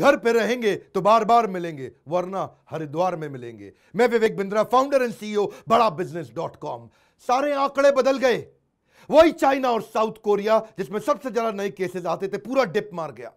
घर पे रहेंगे तो बार बार मिलेंगे वरना हरिद्वार में मिलेंगे मैं Vivek Bindra founder and CEO Bada business dot com सारे आंकड़े बदल गए वही चाइना और साउथ कोरिया जिसमें सबसे ज्यादा नए केसेस आते थे पूरा डिप मार गया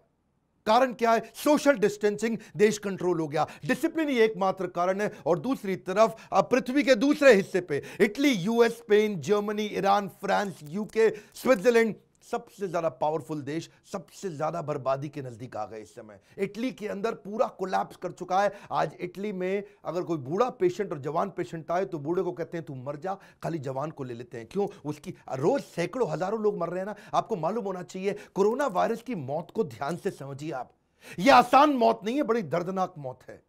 कारण क्या है सोशल डिस्टेंसिंग देश कंट्रोल हो गया डिसिप्लिन ही एकमात्र कारण है और दूसरी तरफ पृथ्वी के दूसरे हिस्से पे Italy US Spain Germany Iran France UK Switzerland सबसे ज़्यादा पावरफुल देश सबसे ज़्यादा बर्बादी के नज़दीक आ गए इस समय इटली के अंदर पूरा कोलैप्स कर चुका है आज इटली में अगर कोई बूढ़ा पेशेंट और जवान पेशेंट आए तो बूढ़े को कहते हैं तू मर जा खाली जवान को ले लेते हैं क्यों उसकी रोज़ सैकड़ों हज़ारों लोग मर रहे हैं ना आपको मालूम होना चाहिए कोरोना वायरस की मौत को ध्यान से समझिए आप यह आसान मौत नहीं है बड़ी दर्दनाक मौत है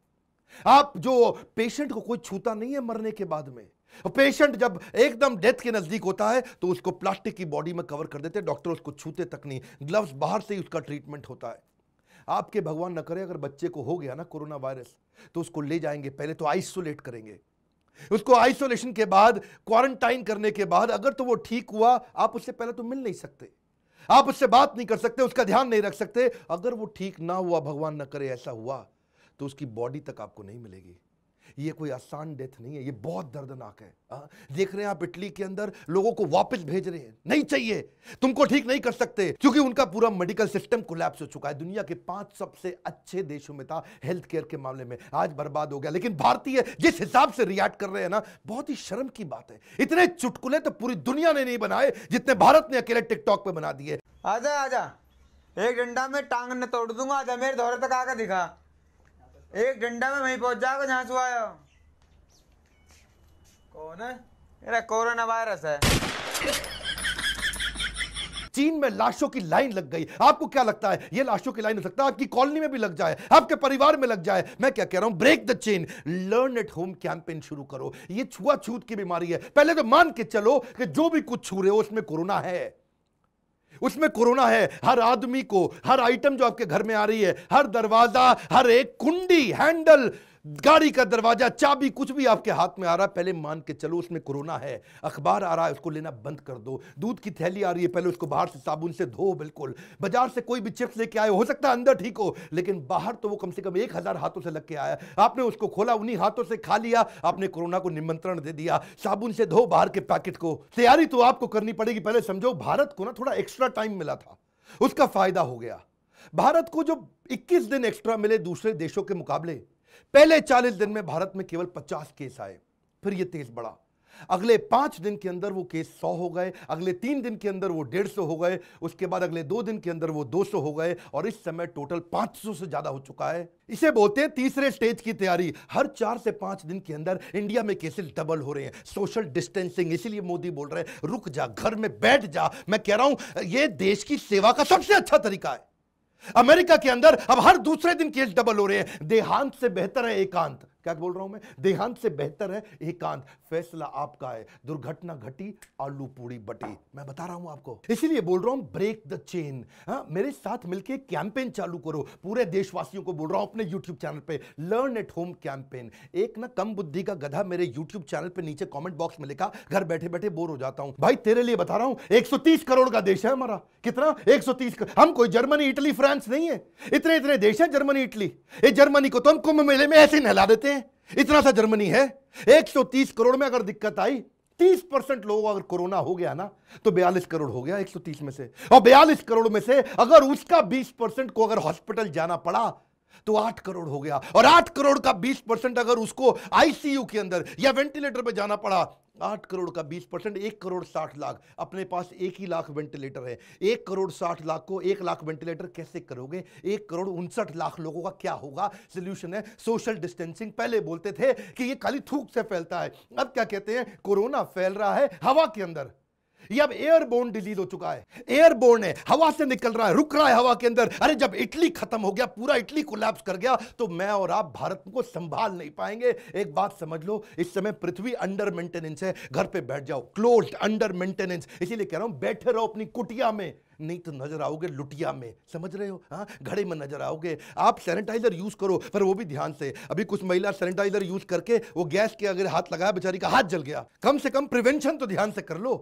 आप जो पेशेंट को कोई छूता नहीं है मरने के बाद में पेशेंट जब एकदम डेथ के नज़दीक होता है तो उसको प्लास्टिक की बॉडी में कवर कर देते डॉक्टर उसको छूते तक नहीं ग्लव्स बाहर से ही उसका ट्रीटमेंट होता है आपके भगवान न करे अगर बच्चे को हो गया ना कोरोना वायरस तो उसको ले जाएंगे पहले तो आइसोलेट करेंगे उसको आइसोलेशन के बाद क्वारंटाइन करने के बाद अगर तो वो ठीक हुआ आप उससे पहले तो मिल नहीं सकते आप उससे बात नहीं कर सकते उसका ध्यान नहीं रख सकते अगर वो ठीक ना हुआ भगवान न करे ऐसा हुआ तो उसकी बॉडी तक आपको नहीं मिलेगी ये कोई आसान डेथ नहीं है ये बहुत दर्दनाक है आ? हाँ? देख रहे हैं आप इटली के अंदर लोगों को वापस भेज रहे हैं नहीं चाहिए तुमको ठीक नहीं कर सकते क्योंकि उनका पूरा मेडिकल सिस्टम कोलैप्स हो चुका है दुनिया के पांच सबसे अच्छे देशों में था हेल्थ केयर के मामले में आज बर्बाद हो गया लेकिन भारतीय जिस हिसाब से रिएक्ट कर रहे हैं ना बहुत ही शर्म की बात है इतने चुटकुले तो पूरी दुनिया ने नहीं बनाए जितने भारत ने अकेले टिकटॉक पर बना दिए आजा आजा एक डंडा में टांग ने तोड़ दूंगा आजा मेरे दौरे तक आकर दिखा एक डंडा में वहीं पहुंच जाओगे जहां से आया कौन है मेरा कोरोना वायरस है चीन में लाशों की लाइन लग गई आपको क्या लगता है ये लाशों की लाइन हो सकता है आपकी कॉलोनी में भी लग जाए आपके परिवार में लग जाए मैं क्या कह रहा हूं break the chain learn at home campaign शुरू करो ये छुआछूत की बीमारी है पहले तो मान के चलो कि जो भी कुछ छू रहे हो उसमें कोरोना है उसमें कोरोना है हर आदमी को हर आइटम जो आपके घर में आ रही है हर दरवाजा हर एक कुंडी हैंडल गाड़ी का दरवाजा चाबी कुछ भी आपके हाथ में आ रहा है पहले मान के चलो उसमें कोरोना है अखबार आ रहा है उसको लेना बंद कर दो दूध की थैली आ रही है पहले उसको बाहर से साबुन से धो बिल्कुल बाजार से कोई भी चिप्स लेके आए हो सकता है अंदर ठीक हो लेकिन बाहर तो वो कम से कम एक हजार हाथों से लग के आया आपने उसको खोला उन्हीं हाथों से खा लिया आपने कोरोना को निमंत्रण दे दिया साबुन से धो बाहर के पैकेट को तैयारी तो आपको करनी पड़ेगी पहले समझो भारत को ना थोड़ा एक्स्ट्रा टाइम मिला था उसका फायदा हो गया भारत को जो 21 दिन एक्स्ट्रा मिले दूसरे देशों के मुकाबले पहले 40 दिन में भारत में केवल 50 केस आए फिर यह तेज बढ़ा अगले पांच दिन के अंदर वो केस सौ हो गए अगले तीन दिन के अंदर वो डेढ़ सौ हो गए उसके बाद अगले दो दिन के अंदर वो दो सौ हो गए और इस समय टोटल पांच सौ से ज्यादा हो चुका है इसे बोलते हैं तीसरे स्टेज की तैयारी हर चार से पांच दिन के अंदर इंडिया में केसेस डबल हो रहे हैं सोशल डिस्टेंसिंग इसीलिए मोदी बोल रहे हैं रुक जा घर में बैठ जा मैं कह रहा हूं यह देश की सेवा का सबसे अच्छा तरीका है अमेरिका के अंदर अब हर दूसरे दिन केस डबल हो रहे हैं देहांत से बेहतर है एकांत क्या बोल रहा हूं मैं देहांत से बेहतर है एकांत फैसला आपका है दुर्घटना घटी आलू पूरी बटी मैं बता रहा हूं आपको इसीलिए बोल रहा हूं ब्रेक द चेन हा? मेरे साथ मिलकर कैंपेन चालू करो पूरे देशवासियों को बोल रहा हूं अपने यूट्यूब चैनल पे लर्न एट होम कैंपेन एक ना कम बुद्धि का गधा मेरे यूट्यूब चैनल पे नीचे कॉमेंट बॉक्स में लिखा घर बैठे बैठे बोर हो जाता हूं भाई तेरे लिए बता रहा हूं एक करोड़ का देश है हमारा कितना एक कर... हम कोई जर्मनी इटली फ्रांस नहीं है इतने इतने देश है जर्मनी इटली ये जर्मनी को तो हम कुंभ मेले में ऐसे नहला देते हैं इतना सा जर्मनी है 130 करोड़ में अगर दिक्कत आई 30 परसेंट लोगों अगर कोरोना हो गया ना तो 42 करोड़ हो गया 130 में से और 42 करोड़ में से अगर उसका 20 परसेंट को अगर हॉस्पिटल जाना पड़ा तो 8 करोड़ हो गया और 8 करोड़ का 20 परसेंट अगर उसको आईसीयू के अंदर या वेंटिलेटर पर जाना पड़ा आठ करोड़ का बीस परसेंट एक करोड़ साठ लाख अपने पास एक ही लाख वेंटिलेटर है एक करोड़ साठ लाख को एक लाख वेंटिलेटर कैसे करोगे एक करोड़ उनसठ लाख लोगों का क्या होगा सोल्यूशन है सोशल डिस्टेंसिंग पहले बोलते थे कि ये खाली थूक से फैलता है अब क्या कहते हैं कोरोना फैल रहा है हवा के अंदर ये अब एयरबोर्न डिजीज हो चुका है एयरबोर्न है हवा से निकल रहा है रुक रहा है हवा के अंदर अरे जब इटली खत्म हो गया पूरा इटली कोलैप्स कर गया तो मैं और आप भारत को संभाल नहीं पाएंगे एक बात समझ लो इस समय पृथ्वी अंडर मेंटेनेंस है घर पे बैठ जाओ क्लोज अंडर मेंटेनेंस इसीलिए कह रहा हूं बैठे रहो अपनी कुटिया में नहीं तो नजर आओगे लुटिया में समझ रहे हो हाँ घड़े में नजर आओगे आप सैनिटाइजर यूज करो पर वो भी ध्यान से अभी कुछ महिला सैनिटाइजर यूज करके वो गैस के अगर हाथ लगाया बेचारी का हाथ जल गया कम से कम प्रिवेंशन तो ध्यान से कर लो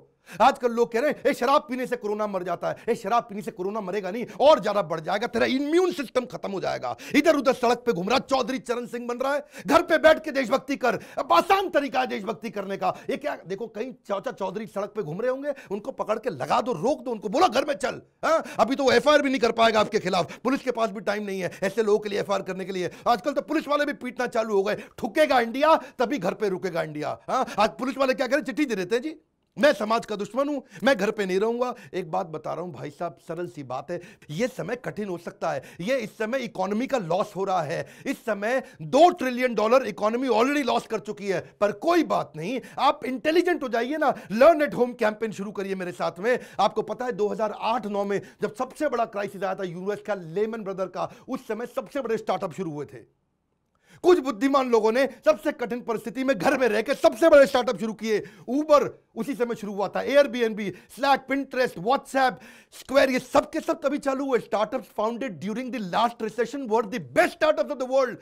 आजकल लोग कह रहे हैं शराब पीने से कोरोना मर जाता है ए शराब पीने से कोरोना मरेगा नहीं और ज्यादा बढ़ जाएगा तेरा इम्यून सिस्टम खत्म हो जाएगा इधर उधर सड़क पे घूम रहा चौधरी चरण सिंह बन रहा है घर पे बैठ के देशभक्ति कर अब आसान तरीका है देशभक्ति करने का ये क्या देखो कहीं चाचा चौधरी सड़क पे घूम रहे होंगे उनको पकड़ के लगा दो रोक दो उनको बोला घर में चल क्रिमिनल हाँ अभी तो एफ भी नहीं कर पाएगा आपके खिलाफ पुलिस के पास भी टाइम नहीं है ऐसे लोगों के लिए एफ करने के लिए आजकल तो पुलिस वाले भी पीटना चालू हो गए ठुकेगा इंडिया तभी घर पर रुकेगा इंडिया हाँ आज पुलिस वाले क्या करें चिट्ठी दे देते हैं जी मैं समाज का दुश्मन हूं मैं घर पे नहीं रहूंगा एक बात बता रहा हूं भाई साहब सरल सी बात है यह समय कठिन हो सकता है यह इस समय इकोनॉमी का लॉस हो रहा है इस समय दो trillion dollar economy already loss कर चुकी है पर कोई बात नहीं आप इंटेलिजेंट हो जाइए ना लर्न एट होम कैंपेन शुरू करिए मेरे साथ में आपको पता है दो हजार में जब सबसे बड़ा क्राइसिस आया था यूएस का लेमन ब्रदर का उस समय सबसे बड़े स्टार्टअप शुरू हुए थे कुछ बुद्धिमान लोगों ने सबसे कठिन परिस्थिति में घर में रहकर सबसे बड़े स्टार्टअप शुरू किए ऊबर उसी समय शुरू हुआ था Airbnb Slack Pinterest WhatsApp Square ये सब के सब तभी चालू हुए startup founded during the last recession were the best startup of the world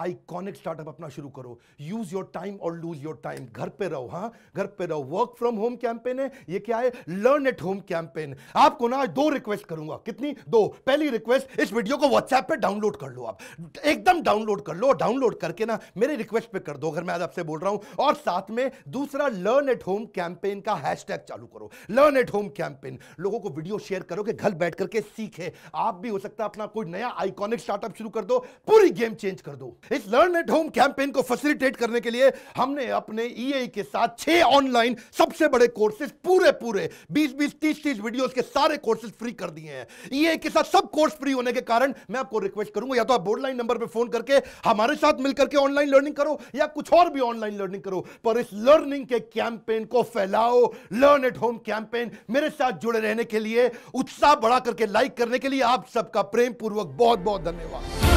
iconic startup अपना शुरू करो यूज योर टाइम और लूज योर टाइम घर पे रहो हाँ घर पे रहो वर्क फ्रॉम होम कैंपेन है ये क्या है लर्न एट होम कैंपेन आपको ना आज दो रिक्वेस्ट करूंगा कितनी दो पहली रिक्वेस्ट इस वीडियो को व्हाट्सएप पे डाउनलोड कर लो आप एकदम डाउनलोड कर लो डाउनलोड करके ना मेरे रिक्वेस्ट पे कर दो अगर मैं आज आपसे बोल रहा हूं और साथ में दूसरा लर्न एट होम कैंपेन का हैश चालू करो लर्न एट होम कैंपेन लोगों को वीडियो शेयर करो कि घर बैठ करके सीखे आप भी हो सकता है अपना कोई नया आइकॉनिक स्टार्टअप शुरू कर दो पूरी गेम चेंज कर दो इस लर्न एट होम कैंपेन को फैसिलिटेट करने के लिए हमने अपने ई e के साथ छह ऑनलाइन सबसे बड़े कोर्सेज पूरे पूरे 20 20 30 30 वीडियोस के सारे कोर्सेज फ्री कर दिए हैं ई e के साथ सब कोर्स फ्री होने के कारण मैं आपको रिक्वेस्ट करूंगा या तो आप लाइन नंबर पर फोन करके हमारे साथ मिलकर के ऑनलाइन लर्निंग करो या कुछ और भी ऑनलाइन लर्निंग करो पर इस लर्निंग के कैंपेन को फैलाओ लर्न एट होम कैंपेन मेरे साथ जुड़े रहने के लिए उत्साह बढ़ा करके लाइक करने के लिए आप सबका प्रेम पूर्वक बहुत बहुत धन्यवाद